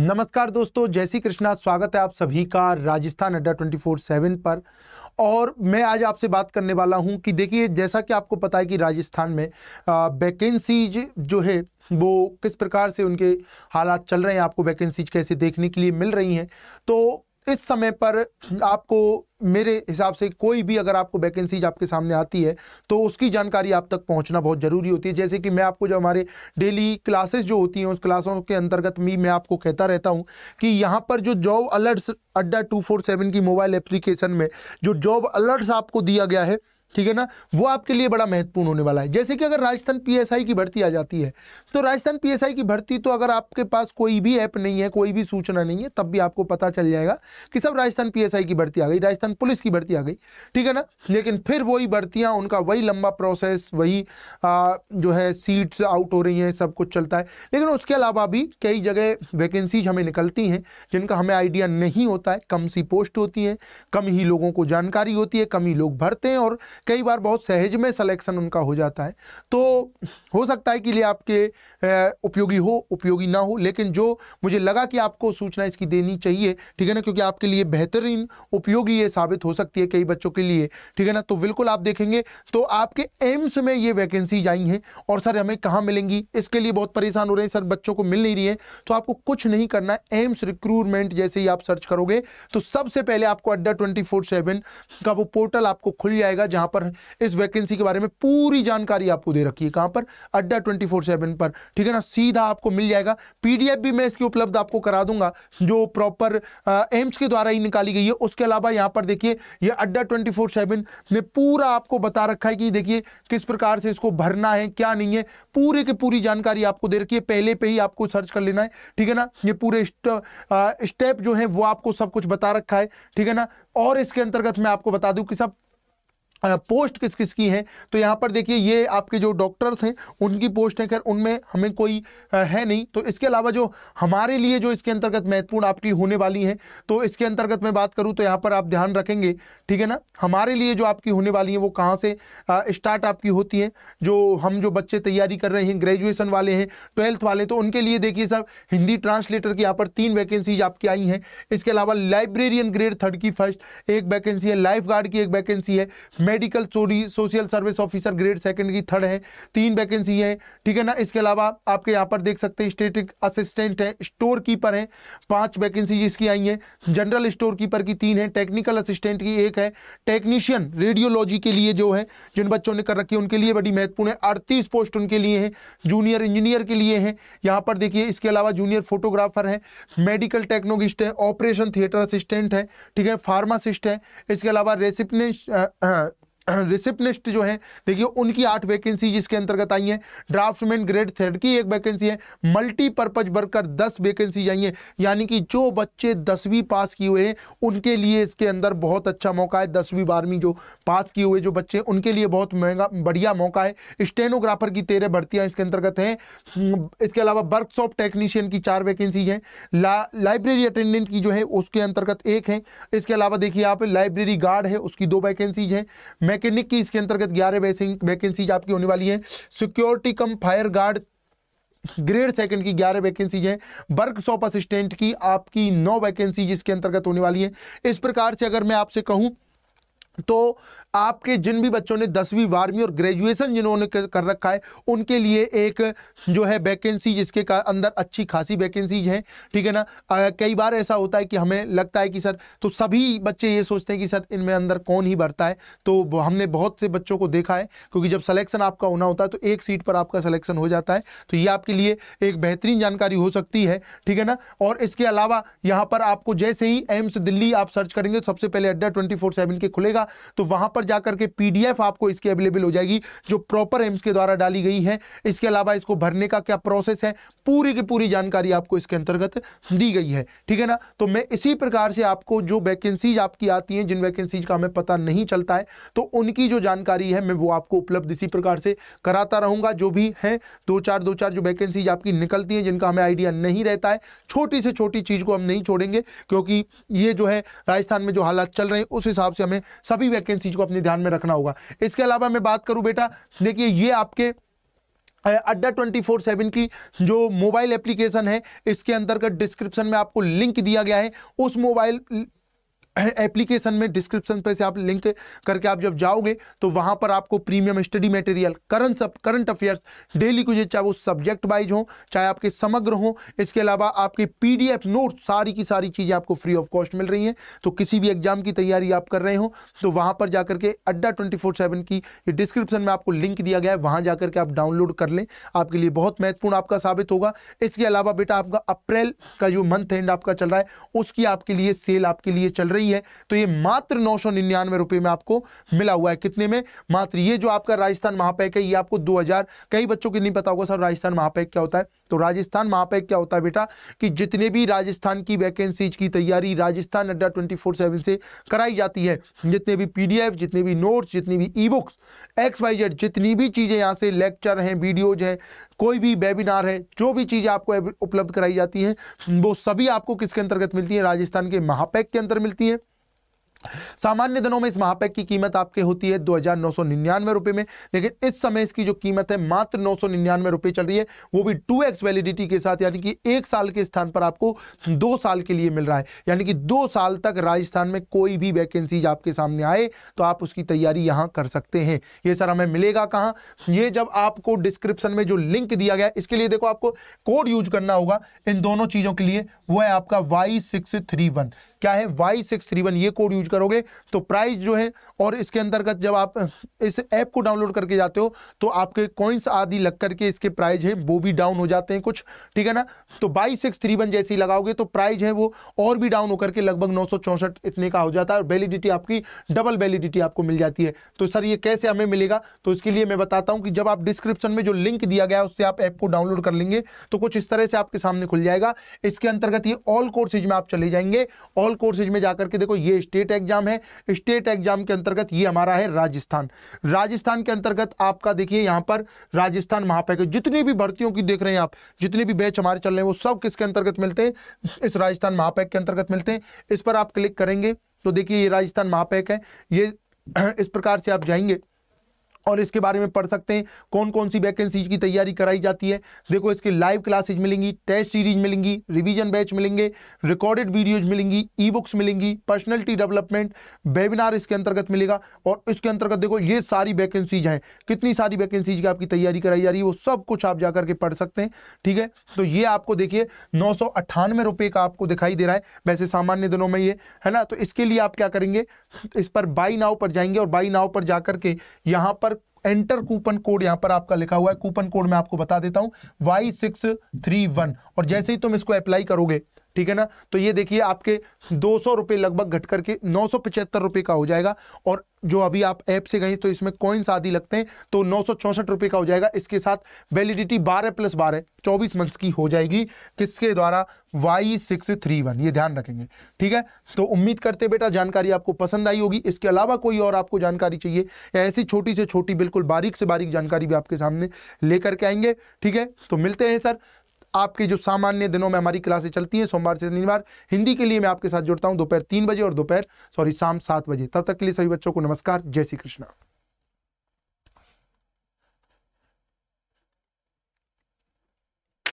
नमस्कार दोस्तों जय श्री कृष्णा स्वागत है आप सभी का राजस्थान अड्डा ट्वेंटी फोर सेवन पर और मैं आज आपसे बात करने वाला हूं कि देखिए जैसा कि आपको पता है कि राजस्थान में वैकेंसीज जो है वो किस प्रकार से उनके हालात चल रहे हैं आपको वैकेंसीज कैसे देखने के लिए मिल रही हैं तो इस समय पर आपको मेरे हिसाब से कोई भी अगर आपको वैकेंसीज आपके सामने आती है तो उसकी जानकारी आप तक पहुंचना बहुत ज़रूरी होती है जैसे कि मैं आपको जो हमारे डेली क्लासेस जो होती हैं उस क्लासों के अंतर्गत भी मैं आपको कहता रहता हूं कि यहाँ पर जो job alerts Adda two four seven की मोबाइल एप्लीकेशन में जो जॉब अलर्ट्स आपको दिया गया है ठीक है ना वो आपके लिए बड़ा महत्वपूर्ण होने वाला है जैसे कि अगर राजस्थान पीएसआई की भर्ती आ जाती है तो राजस्थान पीएसआई की भर्ती तो अगर आपके पास कोई भी ऐप नहीं है कोई भी सूचना नहीं है तब भी आपको पता चल जाएगा कि सब राजस्थान पीएसआई की भर्ती आ गई राजस्थान पुलिस की भर्ती आ गई ठीक है ना लेकिन फिर वही भर्तियाँ उनका वही लंबा प्रोसेस वही आ, जो है सीट्स आउट हो रही हैं सब कुछ चलता है लेकिन उसके अलावा भी कई जगह वैकेंसीज हमें निकलती हैं जिनका हमें आइडिया नहीं होता है कम सी पोस्ट होती हैं कम ही लोगों को जानकारी होती है कम ही लोग भरते हैं और कई बार बहुत सहज में सलेक्शन उनका हो जाता है तो हो सकता है कि लिए आपके उपयोगी हो उपयोगी ना हो लेकिन जो मुझे लगा कि आपको सूचना इसकी देनी चाहिए ठीक है ना क्योंकि आपके लिए बेहतरीन उपयोगी ये साबित हो सकती है कई बच्चों के लिए ठीक है ना तो बिल्कुल आप देखेंगे तो आपके एम्स में ये वैकेंसी आई हैं और सर हमें कहाँ मिलेंगी इसके लिए बहुत परेशान हो रहे हैं सर बच्चों को मिल नहीं रही है तो आपको कुछ नहीं करना एम्स रिक्रूटमेंट जैसे ही आप सर्च करोगे तो सबसे पहले आपको अड्डा ट्वेंटी का वो पोर्टल आपको खुल जाएगा जहाँ यहाँ पर इस वैकेंसी के बारे में पूरी जानकारी आपको दे रखी है कहां पर अड्डा ट्वेंटी फोर सेवन पर ठीक है ना सीधा आपको मिल जाएगा पीडीएफ भी मैं इसकी उपलब्ध आपको करा दूंगा जो प्रॉपर एम्स के द्वारा ही निकाली गई है उसके अलावा यहां पर देखिए यह अड्डा ट्वेंटी फोर सेवन ने पूरा आपको बता रखा है कि देखिए किस प्रकार से इसको भरना है क्या नहीं है पूरे की पूरी जानकारी आपको दे रखी है पहले पे ही आपको सर्च कर लेना है ठीक है ना ये पूरे स्टेप जो है वो आपको सब कुछ बता रखा है ठीक है ना और इसके अंतर्गत मैं आपको बता दूं कि सब पोस्ट किस किस की है तो यहाँ पर देखिए ये आपके जो डॉक्टर्स हैं उनकी पोस्ट है खैर उनमें हमें कोई है नहीं तो इसके अलावा जो हमारे लिए जो इसके अंतर्गत महत्वपूर्ण आपकी होने वाली है तो इसके अंतर्गत मैं बात करूँ तो यहाँ पर आप ध्यान रखेंगे ठीक है ना हमारे लिए जो आपकी होने वाली है वो कहाँ से स्टार्ट आपकी होती है जो हम जो बच्चे तैयारी कर रहे हैं ग्रेजुएसन वाले हैं ट्वेल्थ वाले तो उनके लिए देखिए सर हिंदी ट्रांसलेटर की यहाँ पर तीन वैकेंसीज आपकी आई हैं इसके अलावा लाइब्रेरियन ग्रेड थर्ड की फर्स्ट एक वैकेंसी है लाइफ गार्ड की एक वैकेंसी है medical sorry social service officer grade second की थर्ड है तीन वैकेंसी है ठीक है ना इसके अलावा आपके यहाँ पर देख सकते हैं स्टेटिक असिस्टेंट है स्टोर कीपर है पांच वैकेंसी इसकी आई है जनरल स्टोर कीपर की तीन है टेक्निकल असिस्टेंट की एक है टेक्नीशियन रेडियोलॉजी के लिए जो है जिन बच्चों ने कर रखी है उनके लिए बड़ी महत्वपूर्ण है अड़तीस पोस्ट उनके लिए है जूनियर इंजीनियर के लिए है यहाँ पर देखिए इसके अलावा जूनियर फोटोग्राफर है मेडिकल टेक्नोलिस्ट है ऑपरेशन थिएटर असिस्टेंट है ठीक है फार्मासिस्ट है इसके अलावा रेसिपने रिसिप्निस्ट जो है देखिए उनकी आठ वैकेंसी जिसके अंतर्गत आई है ड्राफ्टमैन ग्रेड थर्ड की एक वैकेंसी है मल्टीपर्पज वर्कर दस वैकेंसी आई है यानी कि जो बच्चे दसवीं पास किए हुए हैं उनके लिए इसके अंदर बहुत अच्छा मौका है दसवीं बारहवीं जो पास किए हुए जो बच्चे उनके लिए बहुत महंगा बढ़िया मौका है स्टेनोग्राफर की तेरह भर्तियाँ इसके अंतर्गत हैं हम्म, इसके अलावा वर्कशॉप टेक्नीशियन की चार वैकेंसी हैं लाइब्रेरी अटेंडेंट की जो है उसके अंतर्गत एक है इसके अलावा देखिए आप लाइब्रेरी गार्ड है उसकी दो वैकेंसीज हैं मैकेनिक की इसके अंतर्गत ग्यारह वैकेंसीज आपकी होने वाली है security cum fire guard grade second की ग्यारह वैकेंसीज है वर्कशॉप असिस्टेंट की आपकी नौ वैकेंसी जिसके अंतर्गत होने वाली है इस प्रकार से अगर मैं आपसे कहूं तो आपके जिन भी बच्चों ने दसवीं बारहवीं और ग्रेजुएशन जिन्होंने कर रखा है उनके लिए एक जो है वैकेंसी जिसके अंदर अच्छी खासी वैकेंसीज हैं ठीक है ना आ, कई बार ऐसा होता है कि हमें लगता है कि सर तो सभी बच्चे ये सोचते हैं कि सर इनमें अंदर कौन ही भरता है तो हमने बहुत से बच्चों को देखा है क्योंकि जब सलेक्शन आपका होना होता है तो एक सीट पर आपका सलेक्शन हो जाता है तो ये आपके लिए एक बेहतरीन जानकारी हो सकती है ठीक है ना और इसके अलावा यहाँ पर आपको जैसे ही एम्स दिल्ली आप सर्च करेंगे सबसे पहले अड्डा ट्वेंटी के खुलेगा तो वहाँ पर जाकर के पीडीएफ आपको इसकी अवेलेबल हो जाएगी जो प्रॉपर एम्स के द्वारा डाली गई है इसके अलावा इसको भरने का क्या प्रोसेस है पूरी की पूरी जानकारी आपको इसके अंतर्गत दी गई है ठीक है ना तो मैं इसी प्रकार से आपको जो वैकेंसीज आपकी आती हैं जिन वैकेंसीज का हमें पता नहीं चलता है तो उनकी जो जानकारी है मैं वो आपको उपलब्ध इसी प्रकार से कराता रहूंगा जो भी है दो चार दो चार जो वैकेंसीज आपकी निकलती हैं जिनका हमें आइडिया नहीं रहता है छोटी से छोटी चीज़ को हम नहीं छोड़ेंगे क्योंकि ये जो है राजस्थान में जो हालात चल रहे हैं उस हिसाब से हमें सभी वैकेंसीज को अपने ध्यान में रखना होगा इसके अलावा मैं बात करूं बेटा देखिए ये आपके अड्डा ट्वेंटी फोर सेवन की जो मोबाइल एप्लीकेशन है इसके अंतर्गत डिस्क्रिप्शन में आपको लिंक दिया गया है उस मोबाइल एप्लीकेशन में डिस्क्रिप्शन पे से आप लिंक करके आप जब जाओगे तो वहां पर आपको प्रीमियम स्टडी मटेरियल करंट सब करंट अफेयर्स डेली कुछ चाहे वो सब्जेक्ट वाइज हो चाहे आपके समग्र हो इसके अलावा आपके पीडीएफ नोट सारी की सारी चीज़ें आपको फ्री ऑफ कॉस्ट मिल रही हैं तो किसी भी एग्जाम की तैयारी आप कर रहे हो तो वहां पर जाकर के अड्डा ट्वेंटी फोर सेवन की डिस्क्रिप्शन में आपको लिंक दिया गया है वहां जाकर के आप डाउनलोड कर लें आपके लिए बहुत महत्वपूर्ण आपका साबित होगा इसके अलावा बेटा आपका अप्रैल का जो मंथ एंड आपका चल रहा है उसकी आपके लिए सेल आपके लिए चल रही है नहीं है तो ये मात्र नौ सौ निन्यानवे रुपए में आपको मिला हुआ है कितने में मात्र ये जो आपका राजस्थान महापैक है ये आपको दो हजार कई बच्चों के नहीं पता होगा सर राजस्थान महापैक क्या होता है तो राजस्थान महापैक क्या होता है बेटा कि जितने भी राजस्थान की वैकेंसीज की तैयारी राजस्थान अड्डा ट्वेंटी फोर सेवन से कराई जाती है जितने भी पीडीएफ जितने भी नोट्स जितनी भी e books X Y Z जितनी भी चीज़ें यहाँ से लेक्चर हैं वीडियोज हैं कोई भी वेबिनार है जो भी चीज़ें आपको उपलब्ध कराई जाती हैं वो सभी आपको किसके अंतर्गत मिलती हैं राजस्थान के महापैक के अंदर मिलती हैं सामान्य दिनों में इस महापैक की कीमत आपके होती है दो हजार नौ सौ निन्यानवे रुपए में लेकिन इस समय इसकी जो कीमत है मात्र नौ सौ निन्यानवे रुपए चल रही है वो भी टू एक्स वैलिडिटी के साथ यानी कि एक साल के स्थान पर आपको दो साल के लिए मिल रहा है यानी कि दो साल तक राजस्थान में कोई भी वैकेंसीज आपके सामने आए तो आप उसकी तैयारी यहां कर सकते हैं ये सर हमें मिलेगा कहाँ ये जब आपको डिस्क्रिप्शन में जो लिंक दिया गया इसके लिए देखो आपको कोड यूज करना होगा इन दोनों चीज़ों के लिए वह है आपका वाई सिक्स थ्री वन क्या है वाई सिक्स थ्री वन ये कोड यूज करोगे तो प्राइस जो है और इसके अंतर्गत जब आप इस ऐप को डाउनलोड करके जाते हो तो आपके कॉइन्स आदि लग करके इसके प्राइज है वो भी डाउन हो जाते हैं कुछ ठीक है ना तो वाई सिक्स थ्री वन जैसे ही लगाओगे तो प्राइज है वो और भी डाउन होकर के लगभग नौ इतने का हो जाता है और वैलिडिटी आपकी डबल वैलिडिटी आपको मिल जाती है तो सर ये कैसे हमें मिलेगा तो इसके लिए मैं बताता हूँ कि जब आप डिस्क्रिप्शन में जो लिंक दिया गया उससे आप ऐप को डाउनलोड कर लेंगे तो कुछ इस तरह से आपके सामने खुल जाएगा इसके अंतर्गत ये ऑल कोर्सेज में आप चले जाएंगे और ऑल कोर्सेज में जाकर के देखो ये स्टेट एग्जाम है स्टेट एग्जाम के अंतर्गत ये हमारा है राजस्थान राजस्थान के अंतर्गत आपका देखिए यहाँ पर राजस्थान महापैकेज जितनी भी भर्तियों की देख रहे हैं आप जितने भी बैच हमारे चल रहे हैं वो सब किसके अंतर्गत मिलते हैं इस राजस्थान महापैक के अंतर्गत मिलते हैं इस पर आप क्लिक करेंगे तो देखिए ये राजस्थान महापैक है ये इस प्रकार से आप जाएंगे और इसके बारे में पढ़ सकते हैं कौन कौन सी वैकेंसीज की तैयारी कराई जाती है देखो इसके लाइव क्लासेज मिलेंगी टेस्ट सीरीज मिलेंगी रिविजन बैच मिलेंगे रिकॉर्डेड वीडियोज मिलेंगी ई बुक्स मिलेंगी पर्सनैलिटी डेवलपमेंट वेबिनार इसके अंतर्गत मिलेगा और इसके अंतर्गत देखो ये सारी वैकेंसीज हैं कितनी सारी वैकेंसीज की आपकी तैयारी कराई जा रही है वो सब कुछ आप जाकर के पढ़ सकते हैं ठीक है तो ये आपको देखिए नौ रुपए का आपको दिखाई दे रहा है वैसे सामान्य दिनों में ये है ना तो इसके लिए आप क्या करेंगे इस पर बाई नाव पर जाएंगे और बाई नाव पर जाकर के यहाँ पर एंटर कूपन कोड यहां पर आपका लिखा हुआ है कूपन कोड मैं आपको बता देता हूं वाई सिक्स थ्री वन और जैसे ही तुम इसको अप्लाई करोगे ठीक है ना तो ये देखिए आपके दो सौ लगभग घट करके नौ सौ पिछहत्तर रुपए का हो जाएगा और जो अभी आप ऐप से गए तो इसमें कॉइन्स आदि लगते हैं तो नौ सौ चौसठ रुपए का हो जाएगा इसके साथ वैलिडिटी बारह प्लस बारह चौबीस मंथ्स की हो जाएगी किसके द्वारा वाई सिक्स थ्री वन ये ध्यान रखेंगे ठीक है तो उम्मीद करते बेटा जानकारी आपको पसंद आई होगी इसके अलावा कोई और आपको जानकारी चाहिए ऐसी छोटी से छोटी बिल्कुल बारीक से बारीक जानकारी भी आपके सामने लेकर के आएंगे ठीक है तो मिलते हैं सर आपके जो सामान्य दिनों में हमारी क्लासें चलती हैं सोमवार से शनिवार हिंदी के लिए मैं आपके साथ जुड़ता हूँ दोपहर तीन बजे और दोपहर सॉरी शाम सात बजे तब तक के लिए सभी बच्चों को नमस्कार जय श्री कृष्णा